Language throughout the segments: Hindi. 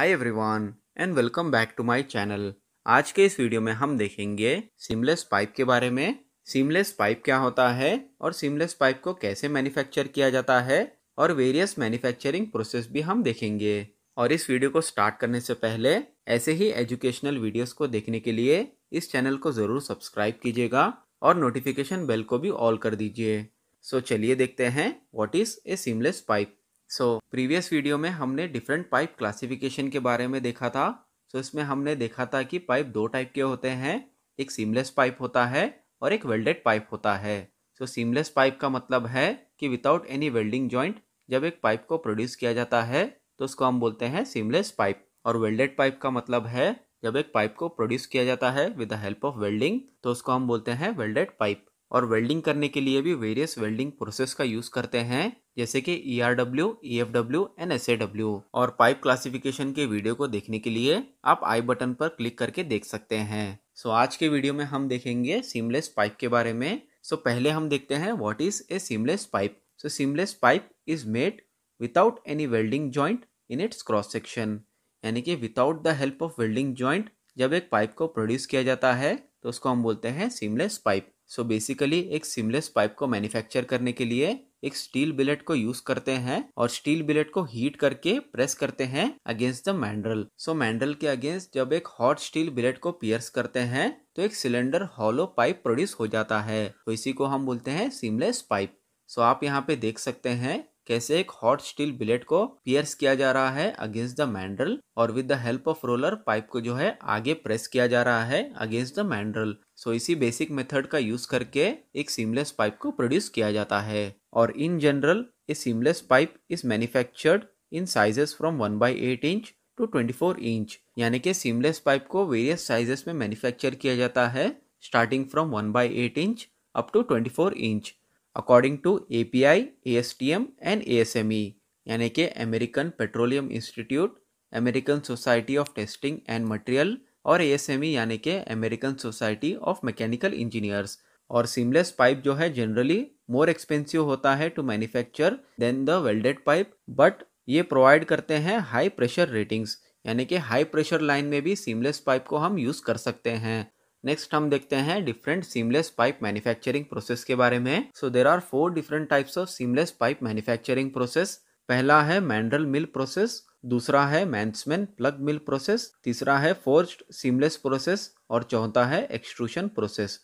hi everyone and welcome back to my channel आज के इस वीडियो में हम देखेंगे सिमलेस पाइप के बारे में सिमलेस पाइप क्या होता है और सिमलेस पाइप को कैसे मैन्युफैक्चर किया जाता है और वेरियस मैन्युफैक्चरिंग प्रोसेस भी हम देखेंगे और इस वीडियो को स्टार्ट करने से पहले ऐसे ही एजुकेशनल वीडियोज को देखने के लिए इस चैनल को ज़रूर सब्सक्राइब कीजिएगा और नोटिफिकेशन बेल को भी ऑल कर दीजिए सो so, चलिए देखते हैं what is a seamless pipe so previous video में हमने डिफरेंट पाइप क्लासिफिकेशन के बारे में देखा था सो so, इसमें हमने देखा था कि पाइप दो टाइप के होते हैं एक सीमलेस पाइप होता है और एक वेल्डेड पाइप होता है सो सीमलेस पाइप का मतलब है कि विदाउट एनी वेल्डिंग ज्वाइंट जब एक पाइप को प्रोड्यूस किया जाता है तो उसको हम बोलते हैं सीमलेस पाइप और वेल्डेड पाइप का मतलब है जब एक पाइप को प्रोड्यूस किया जाता है with the help of welding तो उसको हम बोलते हैं वेल्डेड पाइप और वेल्डिंग करने के लिए भी वेरियस वेल्डिंग प्रोसेस का यूज करते हैं जैसे कि E R W E F W N S A W और पाइप क्लासिफिकेशन के वीडियो को देखने के लिए आप आई बटन पर क्लिक करके देख सकते हैं सो so, आज के वीडियो में हम देखेंगे सीमलेस पाइप के बारे में सो so, पहले हम देखते हैं what is a seamless pipe so seamless pipe is made without any welding joint in its cross section यानी कि without the help of welding joint जब एक पाइप को प्रोड्यूस किया जाता है तो उसको हम बोलते हैं सीमलेस पाइप सो बेसिकली एक सिमलेस पाइप को मैन्युफैक्चर करने के लिए एक स्टील बिलेट को यूज करते हैं और स्टील बिलेट को हीट करके प्रेस करते हैं against the mandrel so mandrel के अगेंस्ट जब एक हॉट स्टील बिलेट को पियर्स करते हैं तो एक सिलेंडर हॉलो पाइप प्रोड्यूस हो जाता है तो इसी को हम बोलते हैं सिमलेस पाइप सो आप यहाँ पे देख सकते हैं कैसे एक हॉट स्टील बिलेट को पियर्स किया जा रहा है अगेंस्ट द मैंड्रल और with the help of roller pipe को जो है आगे प्रेस किया जा रहा है अगेंस्ट द मैंड्रल सो इसी बेसिक मेथड का यूज़ करके एक सीमलेस पाइप को प्रोड्यूस किया जाता है और in general a seamless pipe is manufactured in sizes from one by eight inch to twenty four inch यानी कि सीमलेस पाइप को वेरियस साइजेस में मैन्युफैक्चर किया जाता है starting from one by eight inch up to twenty four inch according to A P I A S T M and A S M E यानी कि American Petroleum Institute American Society of Testing and material और ए e यानी कि American Society of Mechanical Engineers और सीमलेस पाइप जो है जनरली मोर एक्सपेंसिव होता है to manufacture than the welded pipe but ये प्रोवाइड करते हैं हाई प्रेशर रेटिंग्स यानी कि हाई प्रेशर लाइन में भी सीमलेस पाइप को हम यूज़ कर सकते हैं नेक्स्ट हम देखते हैं different seamless pipe manufacturing process के बारे में so there are four different types of seamless pipe manufacturing process पहला है मैंड्रल मिल प्रोसेस दूसरा है मैंसमैन प्लग मिल प्रोसेस तीसरा है फोर्स्ड सीमलेस प्रोसेस और चौथा है extrusion process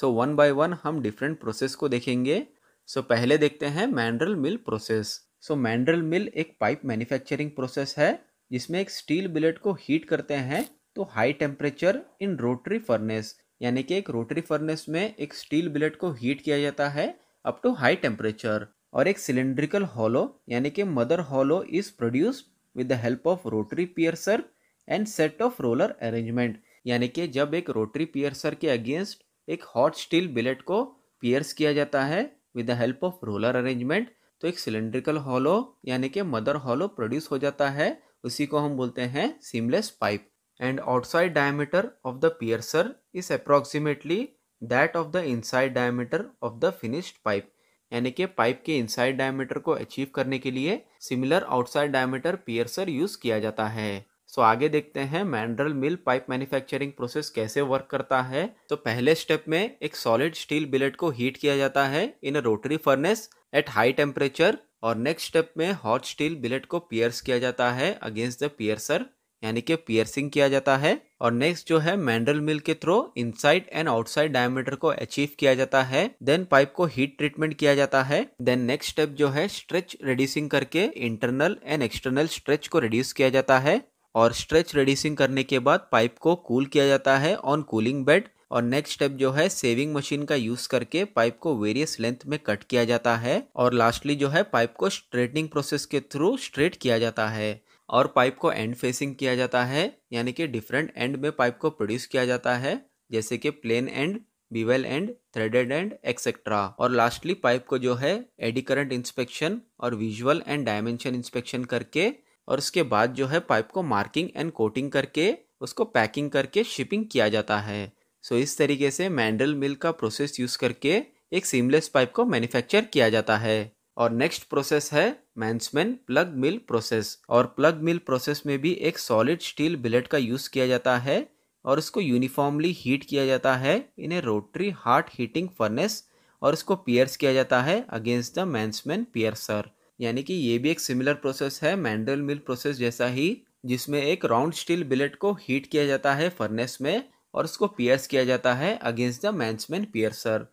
so one by one हम डिफरेंट प्रोसेस को देखेंगे सो so, पहले देखते हैं मैंड्रल मिल प्रोसेस सो मैंड्रल मिल एक पाइप मैन्युफैक्चरिंग प्रोसेस है जिसमें एक स्टील बिलेट को हीट करते हैं तो high temperature in rotary furnace यानी कि एक रोटरी फर्नेस में एक स्टील बिलेट को हीट किया जाता है अप टू हाई टेम्परेचर और एक सिलेंड्रिकल हॉलो यानी कि mother hollow is produce with the help of rotary piercer and set of roller arrangement यानी कि जब एक रोटरी पियर्सर के अगेंस्ट एक हॉट स्टील बिलेट को पियर्स किया जाता है with the help of roller arrangement तो एक सिलेंड्रिकल हॉलो यानी कि मदर हॉलो प्रोड्यूस हो जाता है उसी को हम बोलते हैं seamless pipe and outside diameter of the piercer is approximately that of the inside diameter of the finished pipe यानी कि पाइप के इनसाइड डायमीटर को अचीव करने के लिए similar outside diameter piercer use किया जाता है सो so, आगे देखते हैं mandrel mill pipe manufacturing process कैसे वर्क करता है तो पहले स्टेप में एक सॉलिड स्टील बिलेट को हीट किया जाता है in rotary furnace at high temperature और नेक्स्ट स्टेप में हॉट स्टील बिलेट को पियर्स किया जाता है अगेंस्ट द पियर्सर यानी कि पियर्सिंग किया जाता है और नेक्स्ट जो है मैंडल मिल के through inside and outside diameter को अचीव किया जाता है देन पाइप को हीट ट्रीटमेंट किया जाता है देन नेक्स्ट स्टेप जो है स्ट्रेच रिड्यूसिंग करके इंटरनल एंड एक्सटर्नल स्ट्रेच को रिड्यूस किया जाता है और स्ट्रेच रिड्यूसिंग करने के बाद पाइप को कूल किया जाता है ऑन कूलिंग बेड और नेक्स्ट स्टेप जो है सेविंग मशीन का यूज करके पाइप को वेरियस लेंथ में कट किया जाता है और लास्टली जो है पाइप को स्ट्रेटनिंग प्रोसेस के थ्रू स्ट्रेट किया जाता है और पाइप को एंड फेसिंग किया जाता है यानी कि डिफरेंट एंड में पाइप को प्रोड्यूस किया जाता है जैसे कि plain end bevel end threaded end etcetera और लास्टली पाइप को जो है एडी करंट इंस्पेक्शन और विजुअल एंड डायमेंशन इंस्पेक्शन करके और उसके बाद जो है पाइप को मार्किंग एंड कोटिंग करके उसको पैकिंग करके शिपिंग किया जाता है सो so, इस तरीके से मैंडल मिल का प्रोसेस यूज करके एक सीमलेस पाइप को मैन्युफैक्चर किया जाता है और नेक्स्ट प्रोसेस है मैंसमैन प्लग मिल प्रोसेस और प्लग मिल प्रोसेस में भी एक सॉलिड स्टील बिलेट का यूज़ किया जाता है और इसको यूनिफॉर्मली हीट किया जाता है in a rotary hearth heating furnace और इसको पियर्स किया जाता है अगेंस्ट द मैंसमैन पियर्सर यानी कि ये भी एक सिमिलर प्रोसेस है मैंडल मिल प्रोसेस जैसा ही जिसमें एक राउंड स्टील बिलेट को हीट किया जाता है फर्नेस में और उसको पियर्स किया जाता है अगेंस्ट द मैंसमैन पियर्सर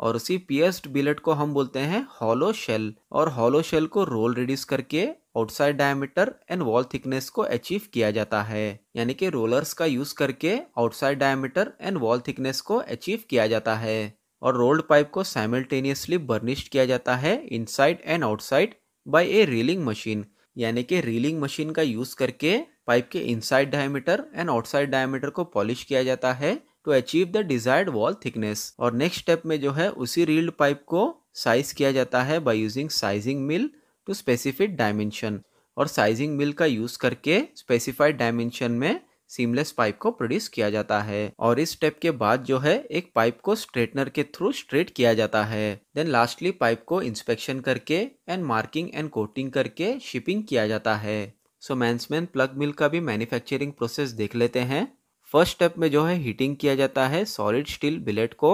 और उसी पियर्स्ड बिलेट को हम बोलते हैं हॉलो शेल और हॉलो शेल को रोल रिड्यूस करके outside diameter and wall thickness को अचीव किया जाता है यानी कि रोलर्स का यूज करके outside diameter and wall thickness को अचीव किया जाता है और रोल्ड पाइप को साइमल्टेनियसली बर्निश्ड किया जाता है inside and outside by a reeling machine यानी कि रीलिंग मशीन का यूज करके पाइप के inside diameter and outside diameter को पॉलिश किया जाता है to achieve the desired wall thickness और नेक्स्ट स्टेप में जो है उसी रील्ड पाइप को साइज किया जाता है by using sizing mill to specific dimension और साइजिंग मिल का यूज करके स्पेसिफाइड डायमेंशन में सीमलेस पाइप को प्रोड्यूस किया जाता है और इस स्टेप के बाद जो है एक पाइप को स्ट्रेटनर के थ्रू स्ट्रेट किया जाता है देन लास्टली पाइप को इंस्पेक्शन करके एंड मार्किंग एंड कोटिंग करके शिपिंग किया जाता है सो मैंसमैन प्लग मिल का भी मैन्युफैक्चरिंग प्रोसेस देख लेते हैं फर्स्ट स्टेप में जो है हीटिंग किया जाता है सॉलिड स्टील बिलेट को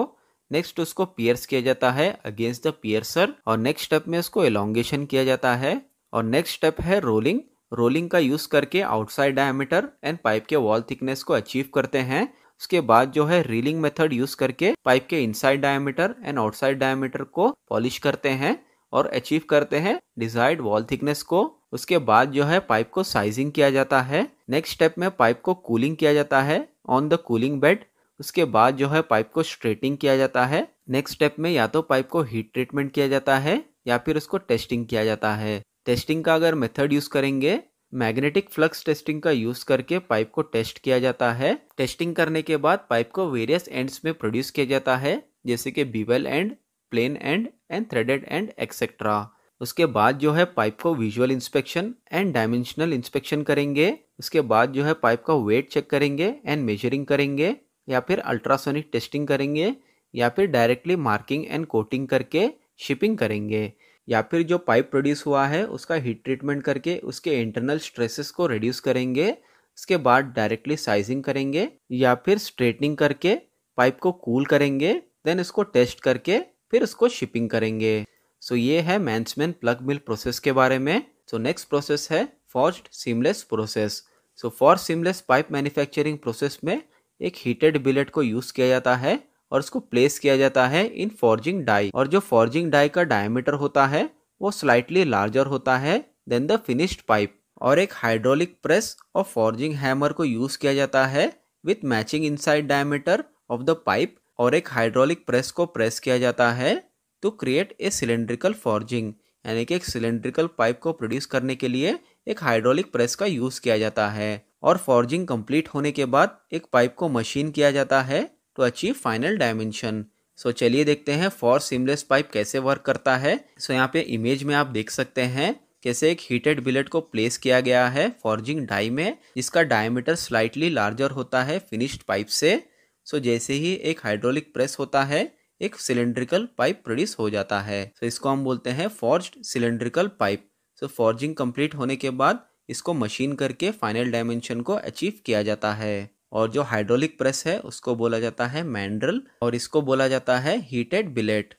नेक्स्ट उसको पियर्स किया जाता है अगेंस्ट द पियर्सर और नेक्स्ट स्टेप में उसको एलोंगेशन किया जाता है और नेक्स्ट स्टेप है रोलिंग रोलिंग का यूज करके आउटसाइड डायमीटर एंड पाइप के वॉल थिकनेस को अचीव करते हैं उसके बाद जो है रीलिंग मेथड यूज करके पाइप के inside diameter and outside diameter को पॉलिश करते हैं और अचीव करते हैं डिजायर्ड वॉल थिकनेस को उसके बाद जो है पाइप को साइजिंग किया जाता है नेक्स्ट स्टेप में पाइप को कूलिंग किया जाता है ऑन द कूलिंग बेड उसके बाद जो है पाइप को स्ट्रेटिंग किया जाता है नेक्स्ट स्टेप में या तो पाइप को हीट ट्रीटमेंट किया जाता है या फिर उसको टेस्टिंग किया जाता है टेस्टिंग का अगर मेथड यूज करेंगे मैग्नेटिक फ्लक्स टेस्टिंग का यूज करके पाइप को टेस्ट किया जाता है टेस्टिंग करने के बाद पाइप को वेरियस एंड्स में प्रोड्यूस किया जाता है जैसे कि bevel end plain end end threaded end etcetera उसके बाद जो है पाइप को visual inspection and dimensional inspection करेंगे उसके बाद जो है पाइप का वेट चेक करेंगे एंड मेजरिंग करेंगे या फिर अल्ट्रासोनिक टेस्टिंग करेंगे या फिर डायरेक्टली मार्किंग एंड कोटिंग करके शिपिंग करेंगे या फिर जो पाइप प्रोड्यूस हुआ है उसका हीट ट्रीटमेंट करके उसके इंटरनल स्ट्रेसेस को रिड्यूस करेंगे उसके बाद डायरेक्टली साइजिंग करेंगे या फिर स्ट्रेटनिंग करके पाइप को कूल करेंगे देन इसको टेस्ट करके फिर उसको शिपिंग करेंगे सो so ये है मैंसमैन प्लग मिल प्रोसेस के बारे में सो नेक्स्ट प्रोसेस है forged seamless process so for seamless pipe manufacturing process में एक हीटेड बिलेट को यूज़ किया जाता है और उसको प्लेस किया जाता है इन फॉर्जिंग डाई और जो फॉर्जिंग डाई का डायमीटर होता है वो स्लाइटली लार्जर होता है देन द फिनिश्ड पाइप और एक हाइड्रोलिक प्रेस और फॉर्जिंग हैमर को यूज़ किया जाता है with matching inside diameter of the pipe और एक हाइड्रोलिक प्रेस को प्रेस किया जाता है to create a cylindrical forging यानी कि एक सिलेंड्रिकल पाइप को प्रोड्यूस करने के लिए एक हाइड्रोलिक प्रेस का यूज़ किया जाता है और फॉर्जिंग कंप्लीट होने के बाद एक पाइप को मशीन किया जाता है to achieve final dimension so चलिए देखते हैं फॉर सिमलेस पाइप कैसे वर्क करता है सो so, यहाँ पे इमेज में आप देख सकते हैं कैसे एक हीटेड बिलेट को प्लेस किया गया है फॉर्जिंग डाई में जिसका डायमीटर स्लाइटली लार्जर होता है फिनिश्ड पाइप से सो so, जैसे ही एक हाइड्रोलिक प्रेस होता है एक सिलेंड्रिकल पाइप प्रोड्यूस हो जाता है तो इसको हम बोलते हैं forge cylindrical pipe so forging complete होने के बाद इसको मशीन करके फाइनल डायमेंशन को अचीव किया जाता है और जो हाइड्रोलिक प्रेस है उसको बोला जाता है मैंड्रल और इसको बोला जाता है हीटेड बिलेट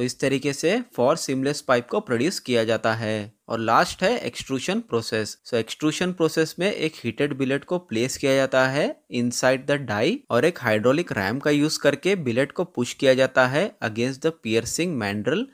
तो इस तरीके से फॉर सिमलेस पाइप को प्रोड्यूस किया जाता है और लास्ट है extrusion process so extrusion process में एक हीटेड बिलेट को प्लेस किया जाता है इनसाइड द डाई और एक हाइड्रोलिक रैम का यूज करके बिलेट को पुश किया जाता है against the piercing mandrel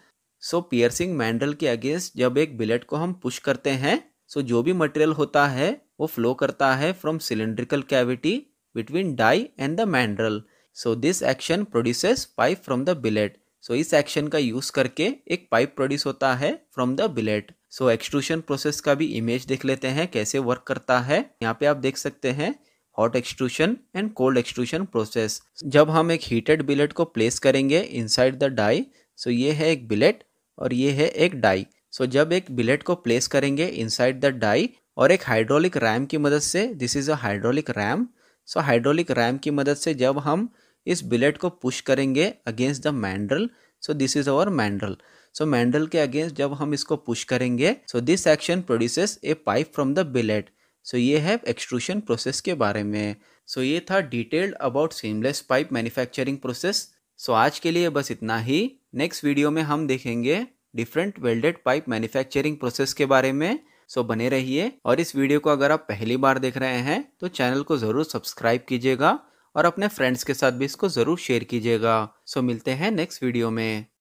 so piercing mandrel के अगेंस्ट जब एक बिलेट को हम पुश करते हैं सो so जो भी मटेरियल होता है वो फ्लो करता है from cylindrical cavity between die and the mandrel so this action produces pipe from the billet so so, इस एक्शन का यूज करके एक पाइप प्रोड्यूस होता है from the billet so extrusion process का भी इमेज देख लेते हैं कैसे वर्क करता है यहाँ पे आप देख सकते हैं hot extrusion and cold extrusion process जब हम एक हीटेड बिलेट को प्लेस करेंगे इनसाइड द डाई सो ये है एक बिलेट और ये है एक डाई सो so, जब एक बिलेट को प्लेस करेंगे इनसाइड द डाई और एक हाइड्रोलिक रैम की मदद से this is a hydraulic ram so hydraulic ram की मदद से जब हम इस बिलेट को पुश करेंगे against the mandrel so this is our mandrel so mandrel के अगेंस्ट जब हम इसको पुश करेंगे so this action produces a pipe from the billet so ये है एक्सट्रूशन प्रोसेस के बारे में सो so, ये था detailed about seamless pipe manufacturing process so आज के लिए बस इतना ही नेक्स्ट वीडियो में हम देखेंगे different welded pipe manufacturing process के बारे में सो so, बने रहिए और इस वीडियो को अगर आप पहली बार देख रहे हैं तो चैनल को ज़रूर सब्सक्राइब कीजिएगा और अपने फ्रेंड्स के साथ भी इसको ज़रूर शेयर कीजिएगा सो मिलते हैं नेक्स्ट वीडियो में